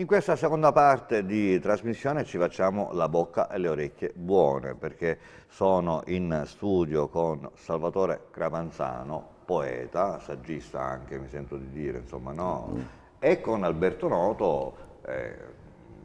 In questa seconda parte di trasmissione ci facciamo la bocca e le orecchie buone perché sono in studio con Salvatore Cravanzano, poeta, saggista anche mi sento di dire, insomma no, mm. e con Alberto Noto, eh,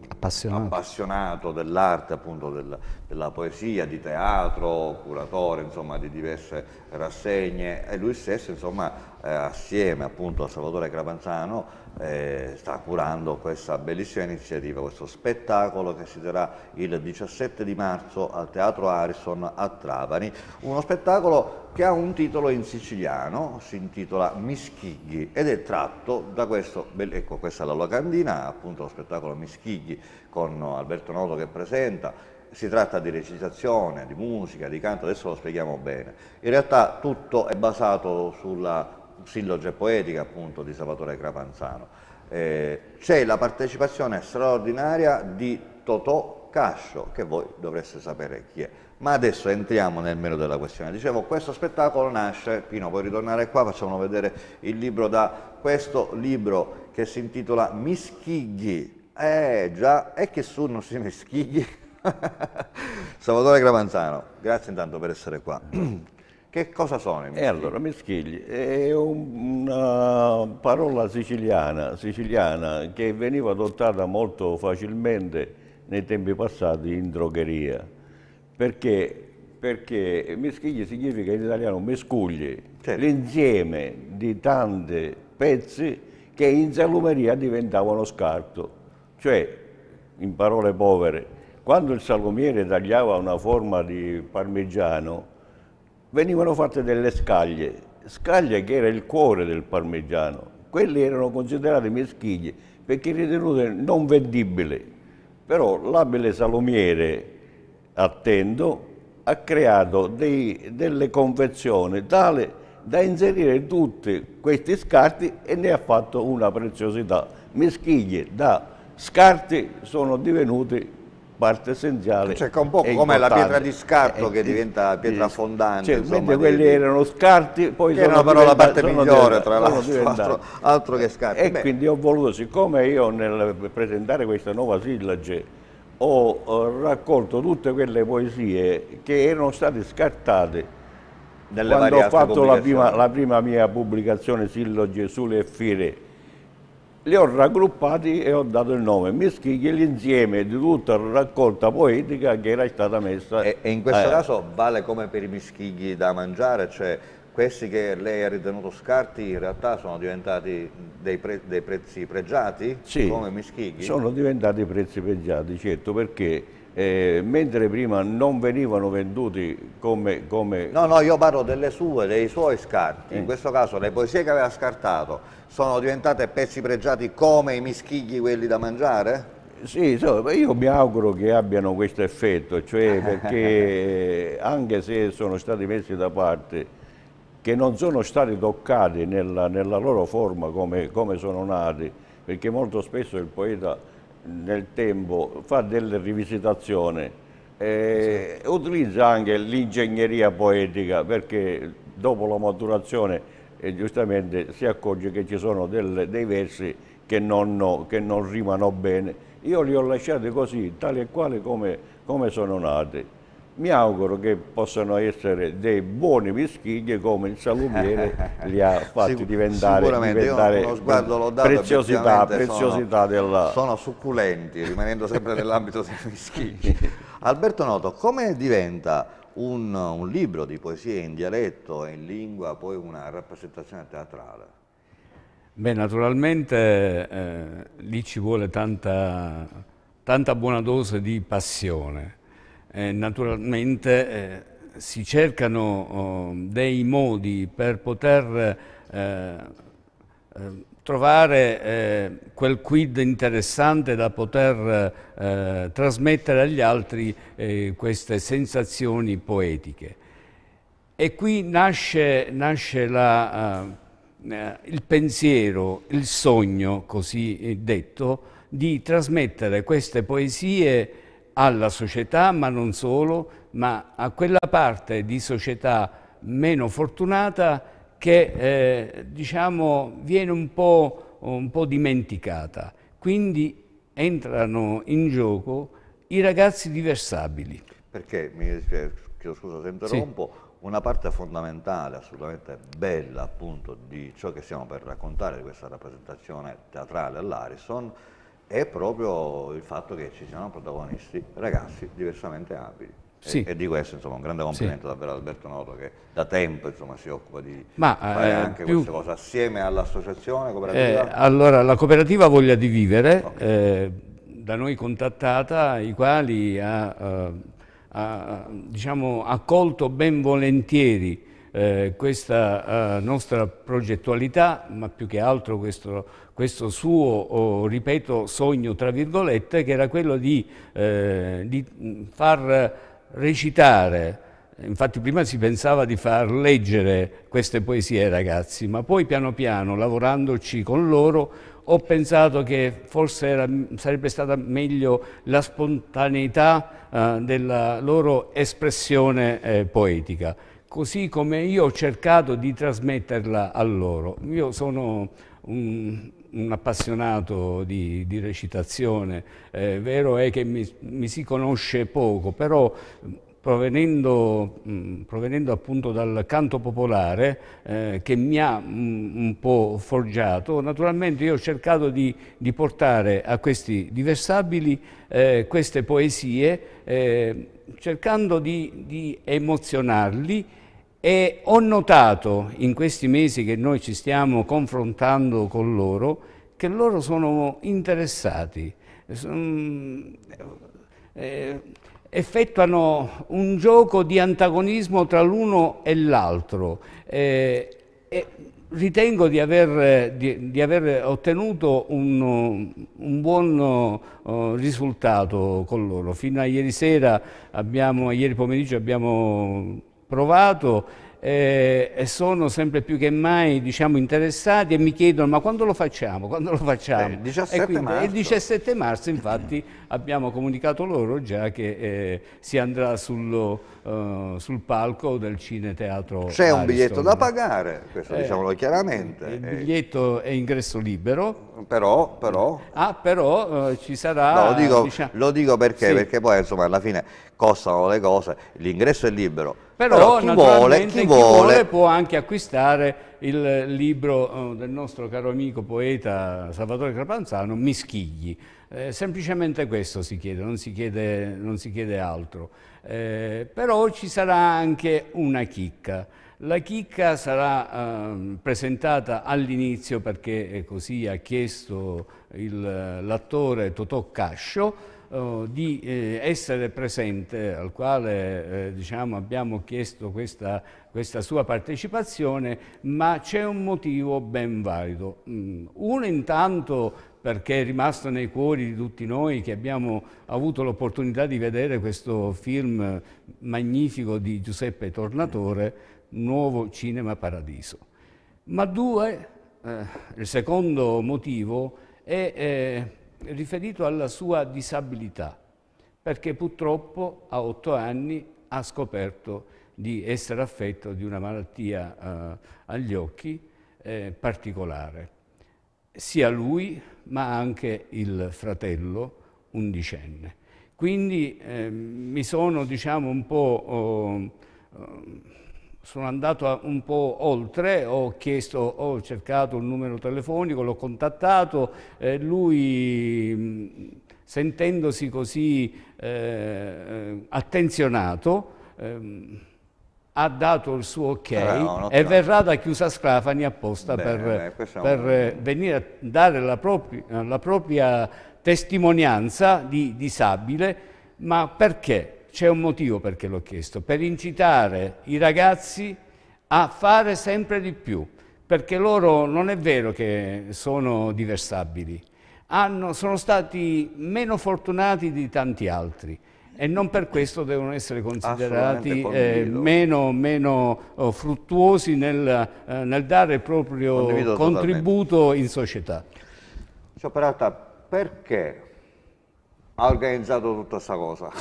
appassionato, appassionato dell'arte appunto del, la poesia, di teatro, curatore insomma, di diverse rassegne e lui stesso insomma, eh, assieme appunto a Salvatore Crapanzano eh, sta curando questa bellissima iniziativa, questo spettacolo che si terrà il 17 di marzo al Teatro Harrison a Trapani, uno spettacolo che ha un titolo in siciliano, si intitola Mischighi ed è tratto da questo, ecco questa è la locandina, appunto lo spettacolo Mischighi con Alberto Noto che presenta si tratta di recitazione, di musica, di canto, adesso lo spieghiamo bene. In realtà tutto è basato sulla silloge poetica appunto di Salvatore Crapanzano. Eh, c'è la partecipazione straordinaria di Totò Cascio, che voi dovreste sapere chi è. Ma adesso entriamo nel meno della questione. Dicevo, questo spettacolo nasce, Pino puoi ritornare qua, facciamo vedere il libro da questo libro che si intitola Mischighi. Eh già, e che sono questi mischighi? Salvatore Gravanzano, grazie intanto per essere qua. Che cosa sono i mischigli? Eh allora, mischigli è una parola siciliana, siciliana che veniva adottata molto facilmente nei tempi passati in drogheria. Perché? Perché meschigli significa in italiano mescugli, certo. l'insieme di tanti pezzi che in salumeria diventavano scarto. Cioè, in parole povere, quando il salumiere tagliava una forma di parmigiano, venivano fatte delle scaglie, scaglie che era il cuore del parmigiano. Quelle erano considerate meschiglie perché ritenute non vendibili. Però l'abile salumiere attento ha creato dei, delle confezioni tale da inserire tutti questi scarti e ne ha fatto una preziosità. Meschiglie da scarti sono divenute parte essenziale. Cioè, un po' come la pietra di scarto eh, che diventa eh, pietra eh, fondante. Cioè, insomma, mentre quelli erano scarti, poi che sono però la parte migliore, tra l'altro, altro, altro, che scarti. E Beh. quindi ho voluto, siccome io nel presentare questa nuova sillage ho raccolto tutte quelle poesie che erano state scartate Nelle quando ho fatto la prima, la prima, mia pubblicazione Silloge sulle Fire li ho raggruppati e ho dato il nome Mischiglie, l'insieme di tutta la raccolta poetica che era stata messa. E, e in questo eh. caso vale come per i Mischigli da mangiare, cioè questi che lei ha ritenuto scarti in realtà sono diventati dei, pre, dei prezzi pregiati sì, come Mischigli? sono diventati prezzi pregiati, certo, perché eh, mentre prima non venivano venduti come, come, No, no, io parlo delle sue, dei suoi scarti. In eh. questo caso le poesie che aveva scartato sono diventate pezzi pregiati come i mischigli quelli da mangiare? Sì, io mi auguro che abbiano questo effetto, cioè perché anche se sono stati messi da parte, che non sono stati toccati nella, nella loro forma come, come sono nati, perché molto spesso il poeta nel tempo fa delle rivisitazioni e sì. Esatto. utilizza anche l'ingegneria poetica perché dopo la maturazione eh, giustamente si accorge che ci sono delle, dei versi che non, che non, rimano bene. Io li ho lasciati così, tali e quali come, come sono nati mi auguro che possano essere dei buoni vischigli come il salumiere li ha fatti Sic diventare, diventare io sguardo l'ho dato preziosità, preziosità sono, della... sono succulenti rimanendo sempre nell'ambito dei vischigli Alberto Noto come diventa un, un libro di poesie in dialetto e in lingua poi una rappresentazione teatrale? Beh, naturalmente eh, lì ci vuole tanta, tanta buona dose di passione eh, naturalmente eh, si cercano oh, dei modi per poter eh, eh, trovare quel quid interessante da poter trasmettere agli altri queste sensazioni poetiche. E qui nasce, nasce la, il pensiero, il sogno, così detto, di trasmettere queste poesie alla società, ma non solo, ma a quella parte di società meno fortunata che eh, diciamo, viene un po', un po' dimenticata. Quindi entrano in gioco i ragazzi diversabili. Perché, mi chiedo scusa se interrompo, sì. una parte fondamentale, assolutamente bella appunto, di ciò che stiamo per raccontare, di questa rappresentazione teatrale all'Arison, è proprio il fatto che ci siano protagonisti ragazzi diversamente abili. Sì. E, e, di questo insomma un grande complimento sì. davvero ad Alberto Noto che da tempo insomma, si occupa di Ma, fare eh, anche più... queste cose assieme all'associazione cooperativa. Eh, allora la cooperativa Voglia di Vivere, okay. eh, da noi contattata, i quali ha, eh, ha diciamo, accolto ben volentieri eh, questa eh, nostra progettualità, ma più che altro questo questo suo, oh, ripeto, sogno, tra virgolette, che era quello di, eh, di mm, far recitare Infatti prima si pensava di far leggere queste poesie ai ragazzi, ma poi piano piano, lavorandoci con loro, ho pensato che forse era, mm, sarebbe stata meglio la spontaneità eh, della loro espressione eh, poetica, così come io ho cercato di trasmetterla a loro. Io sono un, un appassionato di, di recitazione, eh, vero è che mi, mi, si conosce poco, però mm, provenendo, mh, mm, provenendo appunto dal canto popolare eh, che mi ha mh, mm, un po' forgiato, naturalmente io ho cercato di, di portare a questi diversabili eh, queste poesie eh, cercando di, di emozionarli e ho notato in questi mesi che noi ci stiamo confrontando con loro che loro sono interessati, eh, effettuano un gioco di antagonismo tra l'uno e l'altro. Eh, e ritengo di aver, di, di aver ottenuto un, un buon eh, risultato con loro. Fino a ieri sera, abbiamo, ieri pomeriggio abbiamo provato eh, e sono sempre più che mai diciamo, interessati e mi chiedono ma quando lo facciamo? Quando lo facciamo? Eh, il, 17 quindi, il 17 marzo. infatti abbiamo comunicato loro già che eh, si andrà sullo, uh, sul palco del Cine Teatro C'è un biglietto da pagare, questo eh, diciamolo chiaramente. Il eh. biglietto è ingresso libero. Però, però, ah, però uh, ci sarà... No, lo, dico, diciamo, lo dico perché, sì. perché poi insomma alla fine costano le cose, l'ingresso è libero però, Però chi, vuole, chi, chi vuole può anche acquistare il libro eh, del nostro caro amico poeta Salvatore Crapanzano, Mischigli. Eh, semplicemente questo si chiede, non si chiede, non si chiede altro. Eh, però ci sarà anche una chicca. La chicca sarà eh, presentata all'inizio perché eh, così ha chiesto l'attore Totò Cascio, eh, di eh, essere presente, al quale eh, diciamo, abbiamo chiesto questa, questa, sua partecipazione, ma c'è un motivo ben valido. Mm, uno intanto perché è rimasto nei cuori di tutti noi che abbiamo avuto l'opportunità di vedere questo film magnifico di Giuseppe Tornatore, Nuovo Cinema Paradiso. Ma due, eh, il secondo motivo è eh, riferito alla sua disabilità, perché purtroppo a otto anni ha scoperto di essere affetto di una malattia eh, agli occhi eh, particolare, sia lui ma anche il fratello undicenne. Quindi eh, mi sono diciamo un po' oh, oh, sono andato un po' oltre, ho, chiesto, ho cercato un numero telefonico, l'ho contattato, eh, lui mm, sentendosi così eh, eh attenzionato eh, ha dato il suo ok ah, no, e verrà da Chiusa Scrafani apposta bene, per, bene, per un... venire a dare la, propri, la propria testimonianza di disabile, ma perché? c'è un motivo perché l'ho chiesto, per incitare i ragazzi a fare sempre di più, perché loro non è vero che sono diversabili, hanno, sono stati meno fortunati di tanti altri e non per questo devono essere considerati eh, meno, meno oh, fruttuosi nel, eh, nel, dare il proprio Condivido contributo totalmente. in società. Cioè, Peralta, perché ha organizzato tutta questa cosa?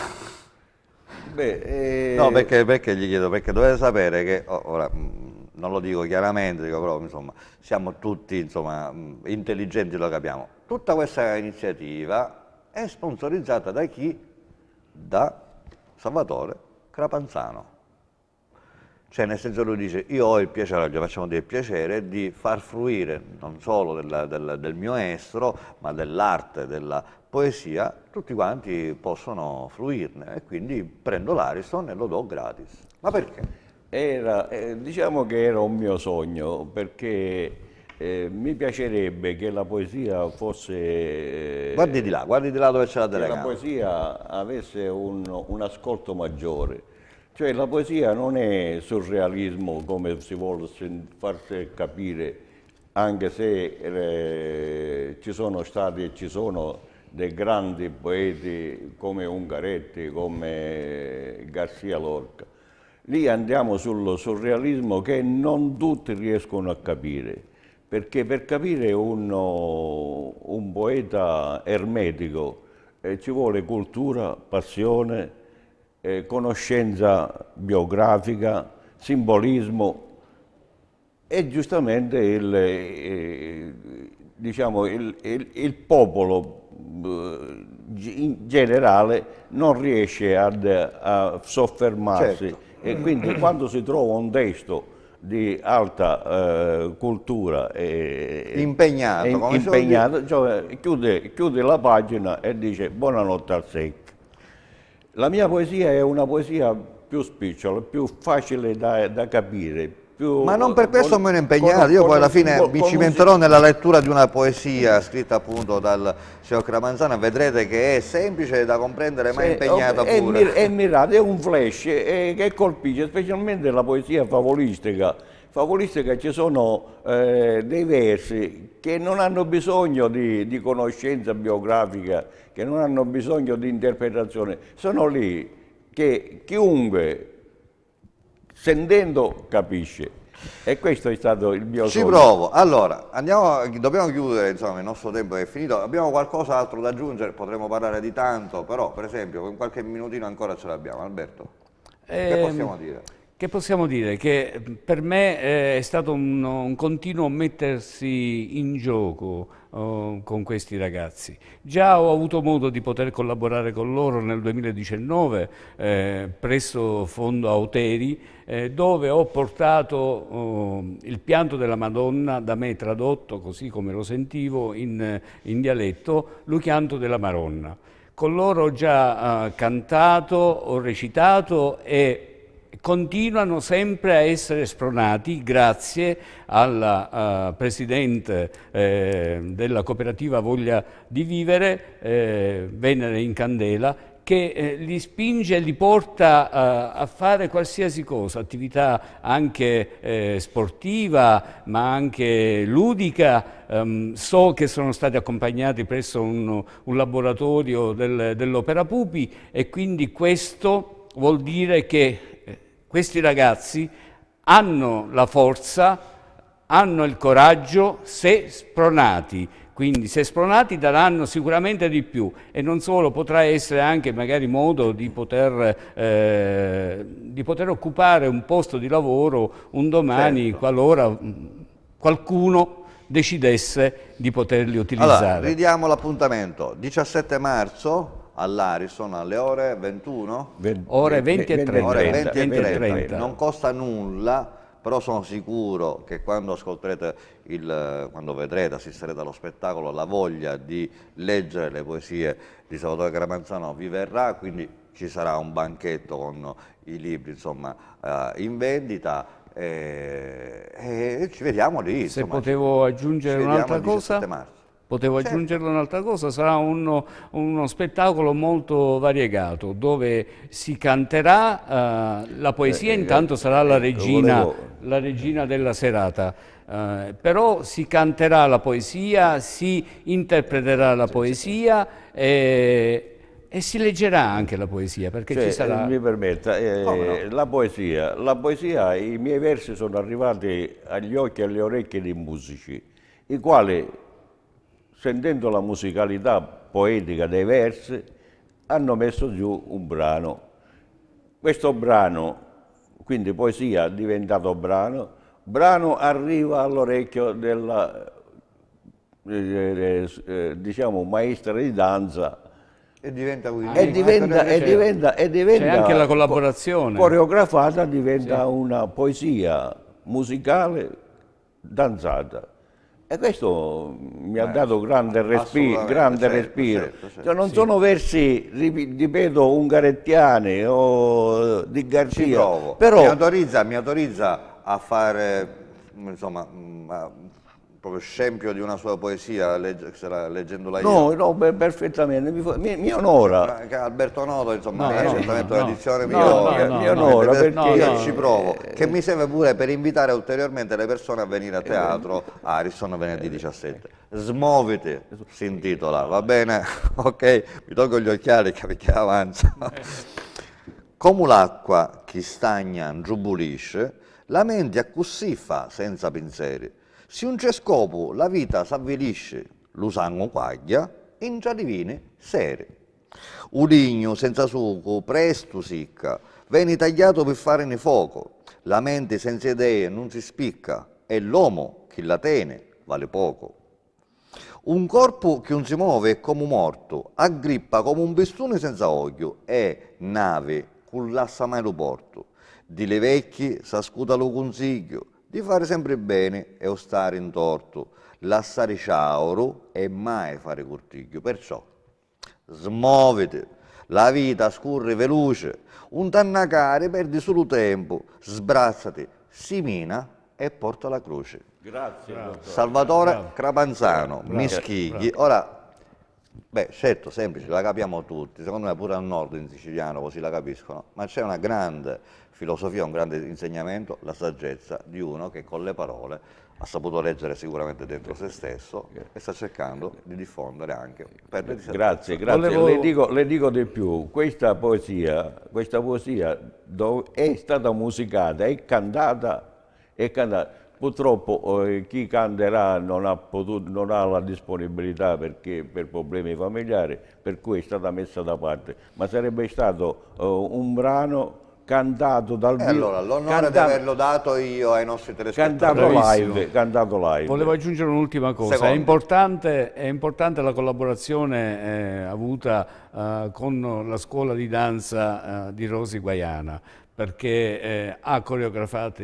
Beh, eh... No, perché, perché, gli chiedo? Perché dovete sapere che, oh, ora mm, non lo dico chiaramente, dico, però insomma, siamo tutti insomma, mm, intelligenti, lo capiamo. Tutta questa iniziativa è sponsorizzata da chi? Da Salvatore Crapanzano. Cioè, nel senso lui dice, io ho il piacere, gli facciamo del piacere, di far fruire non solo della, della, del mio estro, ma dell'arte, della poesia, tutti quanti possono fruirne e quindi prendo l'Ariston e lo do gratis. Ma perché? Era, eh, diciamo che era un mio sogno perché eh, mi piacerebbe che la poesia fosse... Eh, guardi di là, guardi di là dove c'è la telecamera. Che la poesia avesse un, un, ascolto maggiore. Cioè la poesia non è surrealismo come si vuole far capire, anche se eh, ci sono stati e ci sono dei grandi poeti come Ungaretti, come Garcia Lorca. Lì andiamo sul surrealismo che non tutti riescono a capire, perché per capire uno, un poeta ermetico eh, ci vuole cultura, passione, eh, conoscenza biografica, simbolismo e giustamente il, eh, diciamo, il, il, il popolo eh, in generale non riesce ad, a soffermarsi certo. e quindi quando si trova un testo di alta eh, cultura e, impegnato, e, impegnato cioè, chiude, chiude, la pagina e dice buonanotte al secco. La mia poesia è una poesia più spicciola, più facile da, da capire, più... Ma non per questo con, meno impegnato, io poi alla fine con, mi con cimenterò nella lettura di una poesia scritta appunto dal signor Cramanzana, vedrete che è semplice da comprendere ma è impegnato è, pure. È, è mirato, è un flash è, che colpisce specialmente la poesia favolistica. Favolistica ci sono eh, dei versi che non hanno bisogno di, di conoscenza biografica, che non hanno bisogno di interpretazione, sono lì che chiunque sentendo capisce. E questo è stato il mio Ci sogno. provo. Allora, andiamo, dobbiamo chiudere, insomma, il nostro tempo è finito. Abbiamo qualcosa altro da aggiungere, potremmo parlare di tanto, però per esempio in qualche minutino ancora ce l'abbiamo. Alberto, eh, che ehm, possiamo dire? che possiamo dire che mm, per me eh, è stato un, un continuo mettersi in gioco oh, con questi ragazzi. Già ho avuto modo di poter collaborare con loro nel 2019 eh, presso Fondo Auteri eh, dove ho portato uh, il pianto della Madonna da me tradotto così come lo sentivo in, in dialetto, lo pianto della Maronna. Con loro ho già uh, cantato, ho recitato e continuano sempre a essere spronati grazie alla uh, Presidente eh, della cooperativa Voglia di Vivere, eh, Venere in Candela, che eh, li spinge e li porta eh, a fare qualsiasi cosa, attività anche eh, sportiva ma anche ludica. Um, so che sono stati accompagnati presso un, un laboratorio del, dell'Opera Pupi e quindi questo vuol dire che questi ragazzi hanno la forza, hanno il coraggio se spronati, quindi se spronati daranno sicuramente di più e non solo, potrà essere anche magari modo di poter, eh, di poter occupare un posto di lavoro un domani certo. qualora mm, qualcuno decidesse di poterli utilizzare. Allora, ridiamo l'appuntamento, 17 marzo all'Arison alle ore 21? Ven ore 20 e 30. Ore 20 e 30. 30. Non costa nulla, però sono sicuro che quando ascolterete, il, quando vedrete, assisterete allo spettacolo, la voglia di leggere le poesie di Salvatore Caramanzano vi verrà, quindi ci sarà un banchetto con i libri insomma, eh, in vendita e, eh, e, ci vediamo lì. Se potevo aggiungere un'altra cosa. marzo. Potevo certo. aggiungere un'altra cosa, sarà uno, uno, spettacolo molto variegato dove si canterà uh, la poesia, eh, eh, intanto sarà la eh, regina, volevo... la regina della serata. Uh, però si canterà la poesia, si interpreterà la poesia e, e si leggerà anche la poesia perché cioè, ci sarà... Mi permetta, eh, no? la, poesia, la poesia, i miei versi sono arrivati agli occhi e alle orecchie dei musici, i quali sentendo la musicalità poetica dei versi, hanno messo giù un brano. Questo brano, quindi poesia diventato brano, brano arriva all'orecchio della eh, eh, eh, diciamo maestra di danza e diventa, ah, e diventa, e cioè, diventa, e diventa anche la collaborazione coreografata diventa sì. una poesia musicale danzata e questo mi ha eh, dato grande respiro. Certo, grande certo, respiro. Certo, certo, cioè non sì. sono versi, ripeto, ungarettiani o di Garcia. Però... Mi autorizza, mi, autorizza, a fare, insomma, mm, proprio scempio di una sua poesia, legge, leggendola io. No, no, perfettamente, mi, mi, mi onora. Anche Alberto Noto, insomma, no, è no, certamente no, un'edizione migliore. mi onora, perché io ci provo, eh, che mi eh. serve pure per invitare ulteriormente le persone a venire a eh, teatro a Ariston venerdì 17. Smuoviti, si intitola, va bene? ok, mi tolgo gli occhiali perché avanza. Come l'acqua chi stagna giubulisce, la mente accussì fa senza pensieri se un c'è scopo, la vita s'avvilisce, lo sangue quaglia, in già divine sere. Un Udigno senza succo, presto sicca, viene tagliato per fare ne fuoco, la mente senza idee non si spicca, e l'uomo che la tene vale poco. Un corpo che non si muove è come morto, aggrippa come un bestone senza olio, è nave, collassa mai lo porto. Di le vecchie s'ascuta lo consiglio, di fare sempre bene e o stare in torto. Lassare ciauro e mai fare cortiglio. Perciò, smuovete, la vita scorre veloce, un tannacare perdi solo tempo, sbrazzati, si mina e porta la croce. Grazie. Salvatore Bravo. Crapanzano, Bravo. Mischighi. Ora, Beh, certo, semplice, la capiamo tutti, secondo me pure al nord in siciliano così la capiscono, ma c'è una grande filosofia, un grande insegnamento, la saggezza di uno che con le parole ha saputo leggere sicuramente dentro se stesso e sta cercando di diffondere anche per le Grazie, grazie. Volevo... Le, dico, le, dico, di più, questa poesia, questa poesia è stata musicata, è cantata, è cantata Purtroppo eh, chi canterà non ha, potuto, non ha la disponibilità perché, per problemi familiari, per cui è stata messa da parte. Ma sarebbe stato eh, un brano cantato dal eh, vivo. Eh allora, l'onore di averlo dato io ai nostri telespettatori. Cantato live, cantato live. Volevo aggiungere un'ultima cosa. È importante, è importante, la collaborazione eh, avuta eh, con la scuola di danza eh, di Rosi Guaiana perché eh, ha coreografato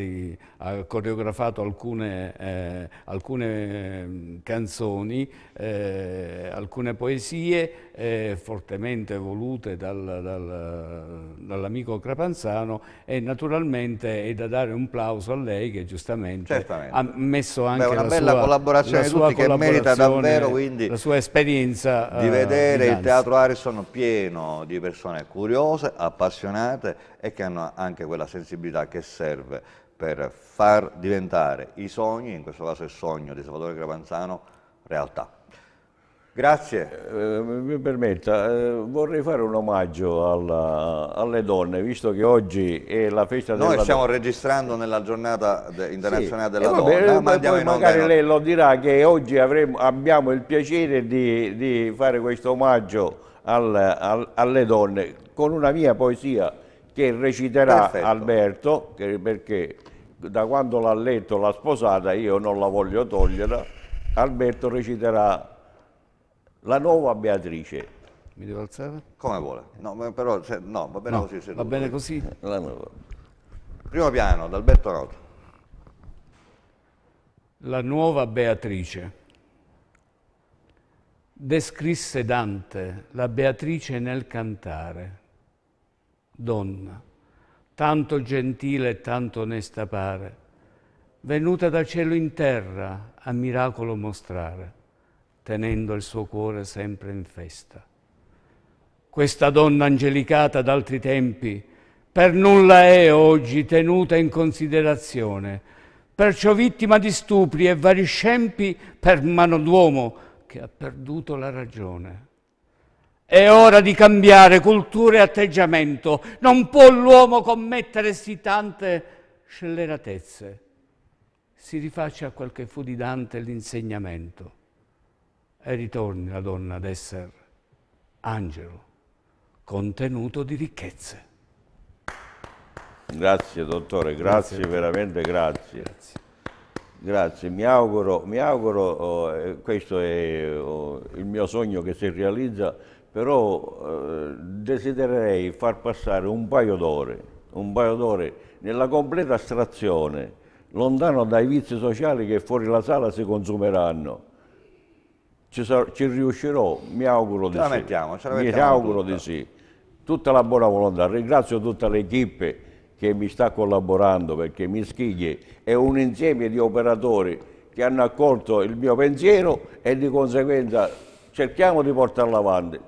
ha coreografato alcune, eh, alcune mm, canzoni, eh, alcune poesie eh, fortemente volute dal, dal, dall'amico Crapanzano e naturalmente è da dare un plauso a lei che giustamente Certamente. ha messo anche Beh, una bella sua, collaborazione, la sua che merita davvero quindi la sua esperienza di eh, vedere il teatro Harrison pieno di persone curiose, appassionate e che hanno anche quella sensibilità che serve per far diventare i sogni, in questo caso il sogno di Salvatore Gravanzano, realtà. Grazie. Eh, mi permetta, eh, vorrei fare un omaggio alla, alle donne, visto che oggi è la festa Noi della Noi stiamo registrando nella giornata de, internazionale sì. Eh, della eh, vabbè, donna. Eh, ma poi magari lei lo dirà che oggi avremo, abbiamo il piacere di, di fare questo omaggio al, al, alle donne con una mia poesia che reciterà Perfetto. Alberto, che, perché da quando l'ha letto la sposata, io non la voglio togliere, Alberto reciterà la nuova Beatrice. Mi devo alzare? Come vuole. No, però, se, no va bene no, così. Seduto. Va bene così? Primo piano, d'Alberto Alberto Rota. La nuova Beatrice. Descrisse Dante la Beatrice nel cantare. Donna tanto gentile e tanto onesta pare, venuta da cielo in terra a miracolo mostrare, tenendo il suo cuore sempre in festa. Questa donna angelicata d'altri tempi per nulla è oggi tenuta in considerazione, perciò vittima di stupri e vari scempi per mano d'uomo che ha perduto la ragione. È ora di cambiare cultura e atteggiamento. Non può l'uomo commettere sì tante scelleratezze. Si rifaccia a quel che fu di Dante l'insegnamento e ritorni la donna ad essere angelo, contenuto di ricchezze. Grazie dottore, grazie, grazie veramente grazie. grazie. Grazie, mi auguro, mi auguro oh, eh, questo è oh, il mio sogno che si realizza, però eh, desidererei far passare un paio d'ore, un paio d'ore nella completa astrazione, lontano dai vizi sociali che fuori la sala si consumeranno. Ci, ci riuscirò, mi auguro ce di sì. Mettiamo, ce la mi auguro tutto. di sì. Tutta la buona volontà, ringrazio tutta l'equipe che mi sta collaborando perché mi schiglie, è un insieme di operatori che hanno accolto il mio pensiero e di conseguenza cerchiamo di portarlo avanti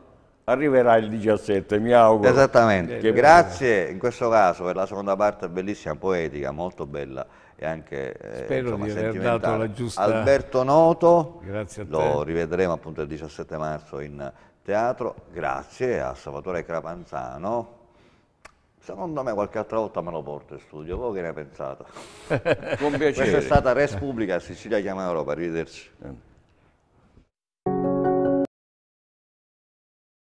arriverà il 17, mi auguro. Esattamente, che grazie in questo caso per la seconda parte bellissima, poetica, molto bella e anche eh, Spero eh, insomma, di aver dato la giusta... Alberto Noto, grazie a te. lo rivedremo appunto il 17 marzo in teatro, grazie a Salvatore Crapanzano. Secondo me qualche altra volta me lo porto in studio, voi che ne pensate? Con piacere. Questa è stata Res Pubblica, Sicilia Chiama Europa, arrivederci. Eh.